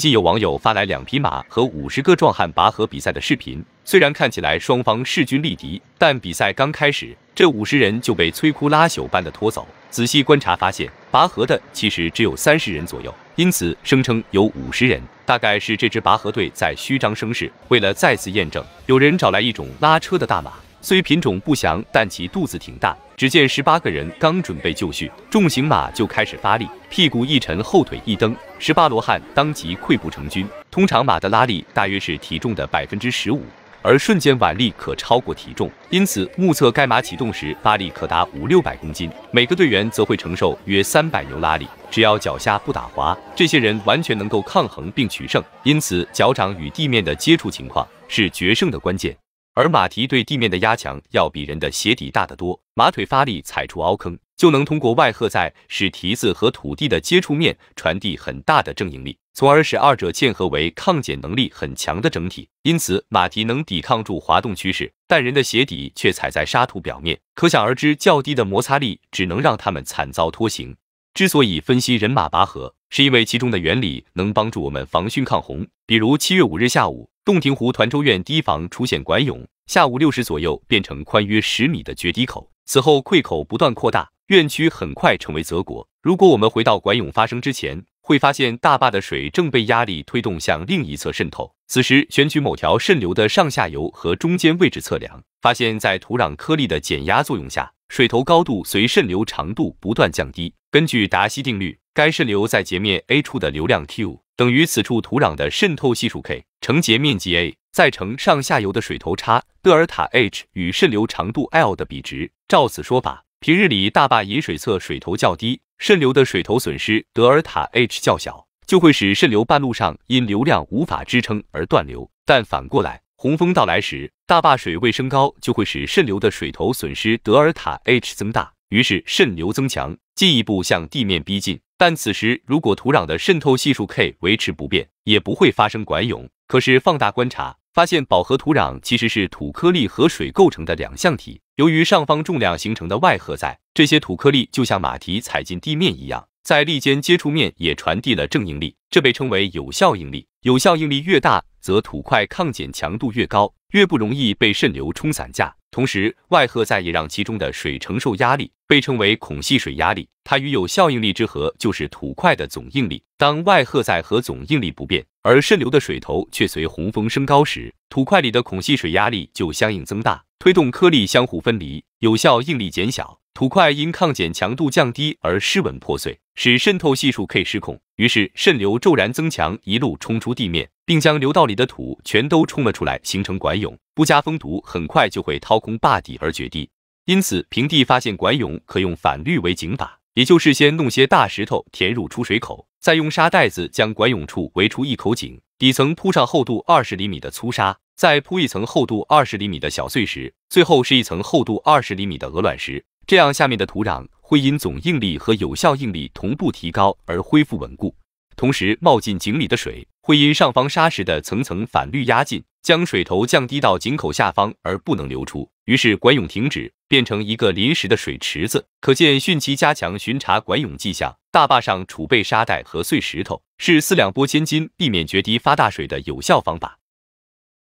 近有网友发来两匹马和五十个壮汉拔河比赛的视频，虽然看起来双方势均力敌，但比赛刚开始，这五十人就被摧枯拉朽般的拖走。仔细观察发现，拔河的其实只有三十人左右，因此声称有五十人，大概是这支拔河队在虚张声势。为了再次验证，有人找来一种拉车的大马。虽品种不详，但其肚子挺大。只见十八个人刚准备就绪，重型马就开始发力，屁股一沉，后腿一蹬，十八罗汉当即溃不成军。通常马的拉力大约是体重的百分之十五，而瞬间腕力可超过体重，因此目测该马启动时发力可达五六百公斤，每个队员则会承受约三百牛拉力。只要脚下不打滑，这些人完全能够抗衡并取胜。因此，脚掌与地面的接触情况是决胜的关键。而马蹄对地面的压强要比人的鞋底大得多，马腿发力踩出凹坑，就能通过外荷载使蹄子和土地的接触面传递很大的正应力，从而使二者嵌合为抗剪能力很强的整体，因此马蹄能抵抗住滑动趋势，但人的鞋底却踩在沙土表面，可想而知较低的摩擦力只能让他们惨遭拖行。之所以分析人马拔河，是因为其中的原理能帮助我们防汛抗洪，比如七月五日下午。洞庭湖团洲院堤防出现管涌，下午六时左右变成宽约十米的决堤口，此后溃口不断扩大，院区很快成为泽国。如果我们回到管涌发生之前，会发现大坝的水正被压力推动向另一侧渗透。此时选取某条渗流的上下游和中间位置测量，发现在土壤颗粒的减压作用下，水头高度随渗流长度不断降低。根据达西定律。该渗流在截面 A 处的流量 Q 等于此处土壤的渗透系数 k 乘截面积 A 再乘上下游的水头差德尔塔 h 与渗流长度 L 的比值。照此说法，平日里大坝引水侧水头较低，渗流的水头损失德尔塔 h 较小，就会使渗流半路上因流量无法支撑而断流。但反过来，洪峰到来时，大坝水位升高，就会使渗流的水头损失德尔塔 h 增大，于是渗流增强。进一步向地面逼近，但此时如果土壤的渗透系数 k 维持不变，也不会发生管涌。可是放大观察，发现饱和土壤其实是土颗粒和水构成的两相体。由于上方重量形成的外荷载，这些土颗粒就像马蹄踩进地面一样。在粒间接触面也传递了正应力，这被称为有效应力。有效应力越大，则土块抗剪强度越高，越不容易被渗流冲散架。同时，外荷载也让其中的水承受压力，被称为孔隙水压力。它与有效应力之和就是土块的总应力。当外荷载和总应力不变，而渗流的水头却随洪峰升高时，土块里的孔隙水压力就相应增大，推动颗粒相互分离，有效应力减小。土块因抗碱强度降低而失稳破碎，使渗透系数 k 失控，于是渗流骤然增强，一路冲出地面，并将流道里的土全都冲了出来，形成管涌。不加封堵，很快就会掏空坝底而决堤。因此，平地发现管涌，可用反绿为井法，也就是先弄些大石头填入出水口，再用沙袋子将管涌处围出一口井，底层铺上厚度二十厘米的粗沙，再铺一层厚度二十厘米的小碎石，最后是一层厚度二十厘米的鹅卵石。这样，下面的土壤会因总应力和有效应力同步提高而恢复稳固，同时冒进井里的水会因上方砂石的层层反滤压进，将水头降低到井口下方而不能流出，于是管涌停止，变成一个临时的水池子。可见汛期加强巡查管涌迹象，大坝上储备沙袋和碎石头是四两拨千斤，避免决堤发大水的有效方法。